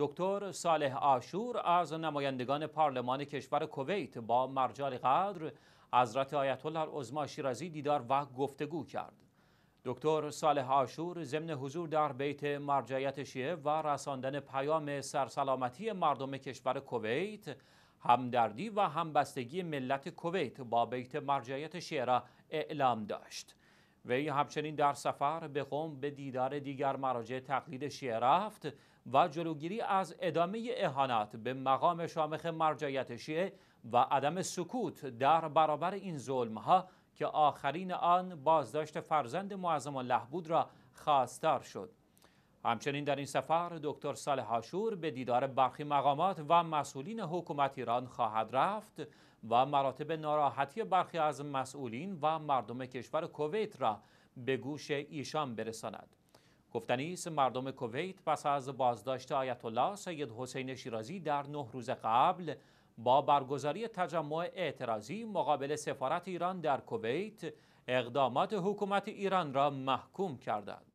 دکتر صالح آشور از نمایندگان پارلمان کشور کویت با مرجال قدر حضرت آیت الله العظما شیرازی دیدار و گفتگو کرد دکتر صالح آشور ضمن حضور در بیت مرجعیت شیعه و رساندن پیام سرسلامتی مردم کشور کویت همدردی و همبستگی ملت کویت با بیت مرجعیت شیعه را اعلام داشت وی همچنین در سفر به قوم به دیدار دیگر مراجع تقلید شیعه رفت و جلوگیری از ادامه اهانت به مقام شامخ مرجعیت شیعه و عدم سکوت در برابر این ظلم ها که آخرین آن بازداشت فرزند معظم الله بود را خواستار شد همچنین در این سفر دکتر سال هاشور به دیدار برخی مقامات و مسئولین حکومت ایران خواهد رفت و مراتب ناراحتی برخی از مسئولین و مردم کشور کویت را به گوش ایشان برساند. گفتنی مردم کویت پس از بازداشت آیت الله سید حسین شیرازی در نه روز قبل با برگزاری تجمع اعتراضی مقابل سفارت ایران در کویت اقدامات حکومت ایران را محکوم کردند.